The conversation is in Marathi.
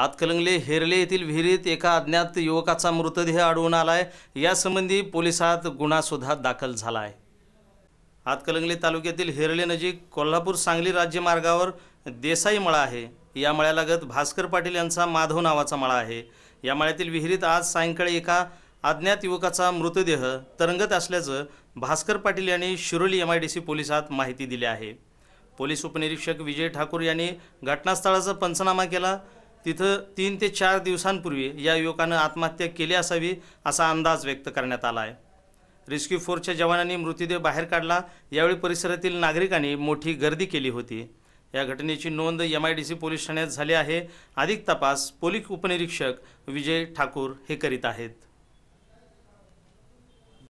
आतकलंगले हेरले येथील विहिरीत एका अज्ञात युवकाचा मृतदेह आढळून आला आहे यासंबंधी पोलिसात गुन्हासुद्धा दाखल झाला आहे आतकलंगले तालुक्यातील हेरले नजीक कोल्हापूर सांगली राज्य मार्गावर देसाई मळा आहे या मळ्यालागत भास्कर पाटील यांचा माधव नावाचा मळा आहे या मळ्यातील विहिरीत आज सायंकाळी एका अज्ञात युवकाचा मृतदेह तरंगत असल्याचं भास्कर पाटील यांनी Shiroli M I D C पोलिसात माहिती दिली आहे पोलीस उपनिरीक्षक विजय ठाकूर यांनी घटनास्थळाचा पंचनामा केला तिथं तीन ते चार दिवसांपूर्वी या युवकानं आत्महत्या केली असावी असा अंदाज व्यक्त करण्यात आला आहे रेस्क्यू फोर्सच्या जवानांनी मृतदेह बाहेर काढला यावेळी परिसरातील नागरिकांनी मोठी गर्दी केली होती या घटनेची नोंद M I D C police ठाण्यात झाली आहे अधिक तपास पोलीस उपनिरीक्षक विजय ठाकूर हे करीत आहेत